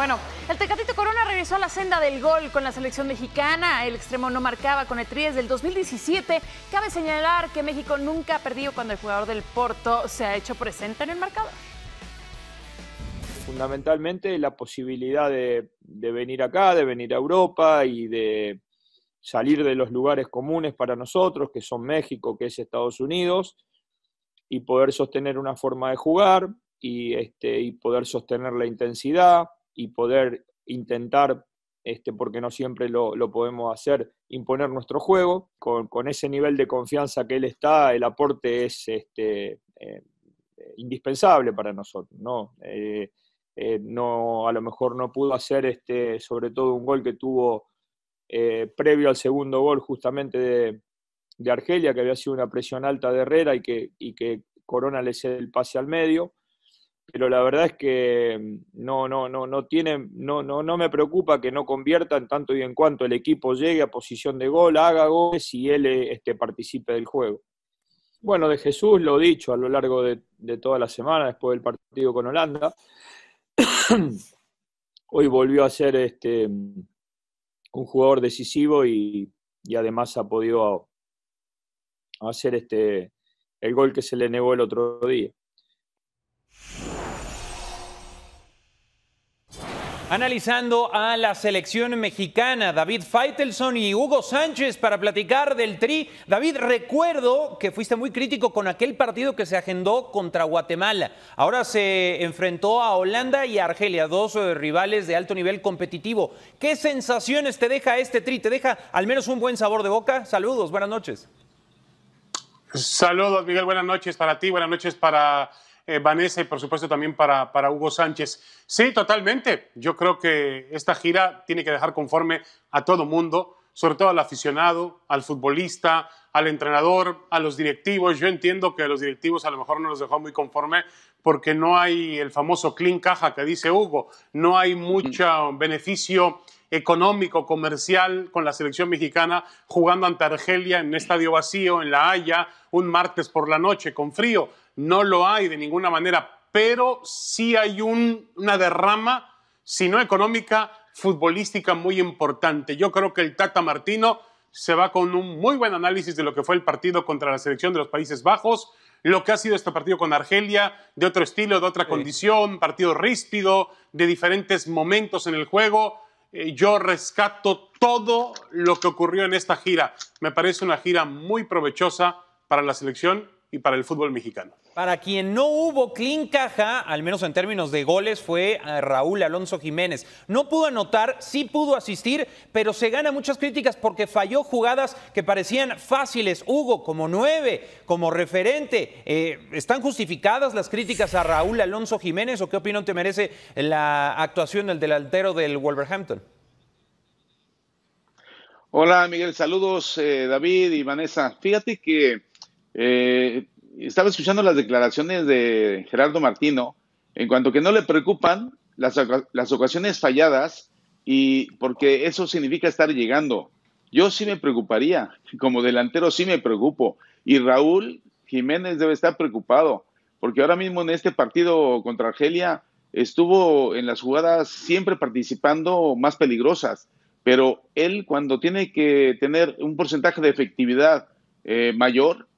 Bueno, el Tecatito Corona regresó a la senda del gol con la selección mexicana. El extremo no marcaba con el desde el 2017. Cabe señalar que México nunca ha perdido cuando el jugador del Porto se ha hecho presente en el marcador. Fundamentalmente la posibilidad de, venir acá, de venir a Europa y de salir de los lugares comunes para nosotros, que son México, que es Estados Unidos, y poder sostener una forma de jugar y este, poder sostener la intensidad y poder intentar, este, porque no siempre lo, podemos hacer, imponer nuestro juego. Con, ese nivel de confianza que él está, el aporte es este, eh, indispensable para nosotros. ¿no? Eh, eh, no, a lo mejor no pudo hacer este, sobre todo un gol que tuvo previo al segundo gol justamente de, Argelia, que había sido una presión alta de Herrera y que, y que Corona le el pase al medio pero la verdad es que mm, no, no, no, no tiene, no, no, no me preocupa que no convierta en tanto y en cuanto el equipo llegue a posición de gol, haga goles y él eh, este, participe del juego. Bueno, de Jesús lo dicho a lo largo de, toda la semana después del partido con Holanda. Hoy volvió a ser este, un jugador decisivo y, y además ha podido hacer este, el gol que se le negó el otro día. Analizando a la selección mexicana, David Feitelson y Hugo Sánchez para platicar del tri. David, recuerdo que fuiste muy crítico con aquel partido que se agendó contra Guatemala. Ahora se enfrentó a Holanda y Argelia, dos eh, rivales de alto nivel competitivo. ¿Qué sensaciones te deja este tri? ¿Te deja al menos un buen sabor de boca? Saludos, buenas noches. Saludos, Miguel, buenas noches para ti, buenas noches para eh, Vanessa, y por supuesto también para, para Hugo Sánchez. Sí, totalmente. Yo creo que esta gira tiene que dejar conforme a todo mundo, sobre todo al aficionado, al futbolista, al entrenador, a los directivos. Yo entiendo que a los directivos a lo mejor no los dejó muy conforme porque no hay el famoso clean caja que dice Hugo, no hay mucho beneficio económico, comercial con la selección mexicana jugando ante Argelia en un estadio vacío en La Haya un martes por la noche con frío no lo hay de ninguna manera, pero sí hay una derrama, si no económica, futbolística muy importante. Yo creo que el Tata Martino se va con un muy buen análisis de lo que fue el partido contra la selección de los Países Bajos, lo que ha sido este partido con Argelia, de otro estilo, de otra condición, partido ríspido, de diferentes momentos en el juego. Eh, yo rescato todo lo que ocurrió en esta gira. Me parece una gira muy provechosa para la selección y para el fútbol mexicano. Para quien no hubo clean caja, al menos en términos de goles, fue eh, Raúl Alonso Jiménez. No pudo anotar, sí pudo asistir, pero se gana muchas críticas porque falló jugadas que parecían fáciles. Hugo, como nueve, como referente, eh, ¿están justificadas las críticas a Raúl Alonso Jiménez o qué opinión te merece la actuación del delantero del Wolverhampton? Hola Miguel, saludos eh, David y Vanessa. Fíjate que eh, estaba escuchando las declaraciones de Gerardo Martino, en cuanto que no le preocupan las, ocasiones falladas y porque eso significa estar llegando. Yo sí me preocuparía, como delantero sí me preocupo. Y Raúl Jiménez debe estar preocupado, porque ahora mismo en este partido contra Argelia estuvo en las jugadas siempre participando más peligrosas, pero él cuando tiene que tener un porcentaje de efectividad eh, mayor,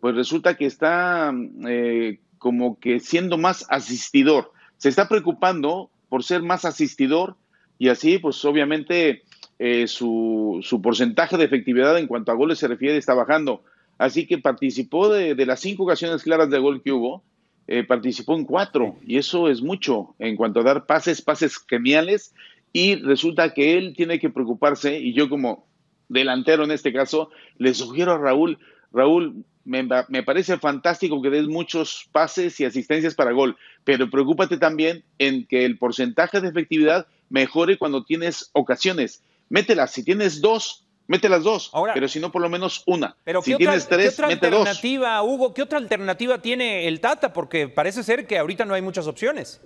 pues resulta que está eh, como que siendo más asistidor. Se está preocupando por ser más asistidor y así, pues obviamente eh, su, porcentaje de efectividad en cuanto a goles se refiere está bajando. Así que participó de, las cinco ocasiones claras de gol que hubo, eh, participó en cuatro y eso es mucho en cuanto a dar pases, pases geniales y resulta que él tiene que preocuparse y yo como delantero en este caso le sugiero a Raúl, Raúl, me, parece fantástico que des muchos pases y asistencias para gol, pero preocúpate también en que el porcentaje de efectividad mejore cuando tienes ocasiones. Mételas, si tienes dos, mételas dos, Ahora, pero si no, por lo menos una. Pero tienes tres, ¿qué alternativa, Hugo, ¿qué otra alternativa tiene el Tata? Porque parece ser que ahorita no hay muchas opciones.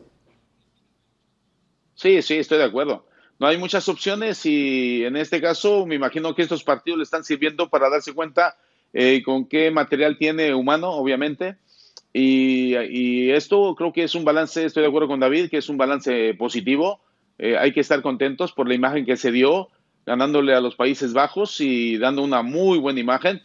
Sí, sí, estoy de acuerdo. No hay muchas opciones y en este caso me imagino que estos partidos le están sirviendo para darse cuenta eh, con qué material tiene humano, obviamente. Y, esto creo que es un balance, estoy de acuerdo con David, que es un balance positivo. Eh, hay que estar contentos por la imagen que se dio, ganándole a los Países Bajos y dando una muy buena imagen.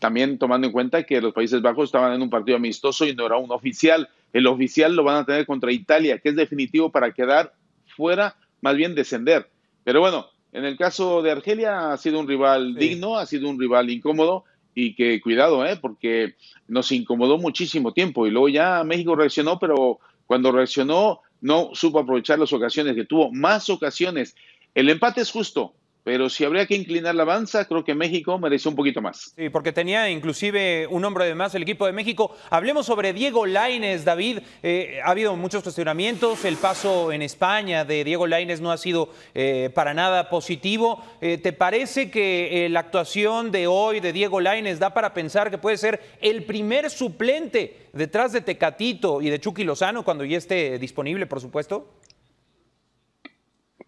También tomando en cuenta que los Países Bajos estaban en un partido amistoso y no era un oficial. El oficial lo van a tener contra Italia, que es definitivo para quedar fuera, más bien descender. Pero bueno, en el caso de Argelia ha sido un rival digno, ha sido un rival incómodo y que cuidado, ¿eh? porque nos incomodó muchísimo tiempo y luego ya México reaccionó, pero cuando reaccionó no supo aprovechar las ocasiones que tuvo, más ocasiones. El empate es justo, pero si habría que inclinar la avanza, creo que México merece un poquito más. Sí, porque tenía inclusive un hombre de más el equipo de México. Hablemos sobre Diego Laines, David. Eh, ha habido muchos cuestionamientos. El paso en España de Diego Laines no ha sido eh, para nada positivo. Eh, ¿Te parece que la actuación de hoy de Diego Laines da para pensar que puede ser el primer suplente detrás de Tecatito y de Chucky Lozano cuando ya esté disponible, por supuesto?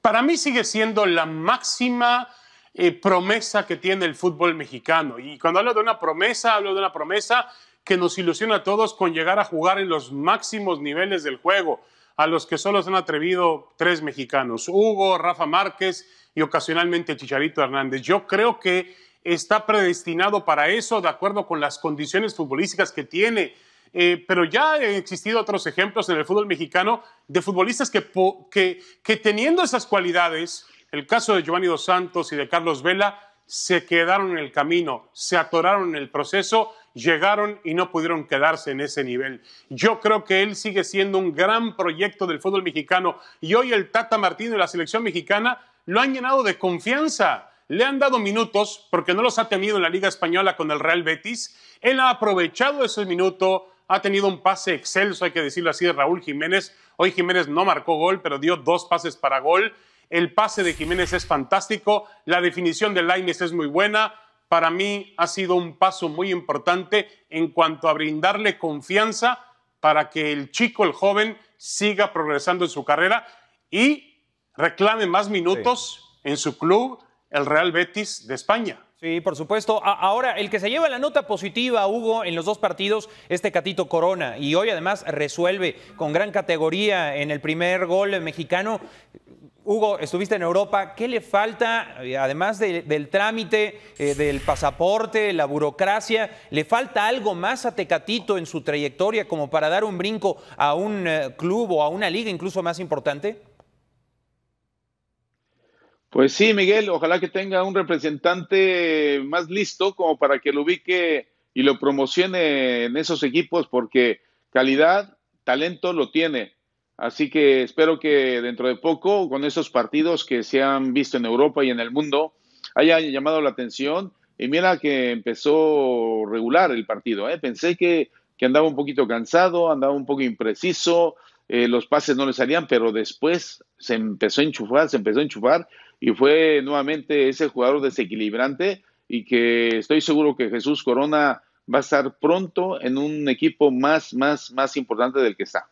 para mí sigue siendo la máxima eh, promesa que tiene el fútbol mexicano. Y cuando hablo de una promesa, hablo de una promesa que nos ilusiona a todos con llegar a jugar en los máximos niveles del juego, a los que solo se han atrevido tres mexicanos, Hugo, Rafa Márquez y ocasionalmente Chicharito Hernández. Yo creo que está predestinado para eso, de acuerdo con las condiciones futbolísticas que tiene eh, pero ya han existido otros ejemplos en el fútbol mexicano de futbolistas que, que, que teniendo esas cualidades, el caso de Giovanni Dos Santos y de Carlos Vela, se quedaron en el camino, se atoraron en el proceso, llegaron y no pudieron quedarse en ese nivel. Yo creo que él sigue siendo un gran proyecto del fútbol mexicano y hoy el Tata Martino y la selección mexicana lo han llenado de confianza. Le han dado minutos porque no los ha tenido en la Liga Española con el Real Betis. Él ha aprovechado esos minutos, ha tenido un pase excelso, hay que decirlo así, de Raúl Jiménez. Hoy Jiménez no marcó gol, pero dio dos pases para gol. El pase de Jiménez es fantástico, la definición de Laines es muy buena. Para mí ha sido un paso muy importante en cuanto a brindarle confianza para que el chico, el joven, siga progresando en su carrera y reclame más minutos en su club, el Real Betis de España. Sí, por supuesto. Ahora, el que se lleva la nota positiva, Hugo, en los dos partidos, este Catito Corona. Y hoy además resuelve con gran categoría en el primer gol mexicano. Hugo, estuviste en Europa. ¿Qué le falta, eh, además del trámite, eh, del pasaporte, la burocracia? ¿Le falta algo más a Tecatito en su trayectoria como para dar un brinco a un eh, club o a una liga incluso más importante? Pues sí, Miguel, ojalá que tenga un representante más listo como para que lo ubique y lo promocione en esos equipos porque calidad, talento lo tiene. Así que espero que dentro de poco, con esos partidos que se han visto en Europa y en el mundo, haya llamado la atención. Y mira que empezó regular el partido. ¿eh? Pensé que, andaba un poquito cansado, andaba un poco impreciso, eh, los pases no le salían, pero después se empezó a enchufar, se empezó a enchufar y fue nuevamente ese jugador desequilibrante y que estoy seguro que Jesús Corona va a estar pronto en un equipo más, más, más importante del que está.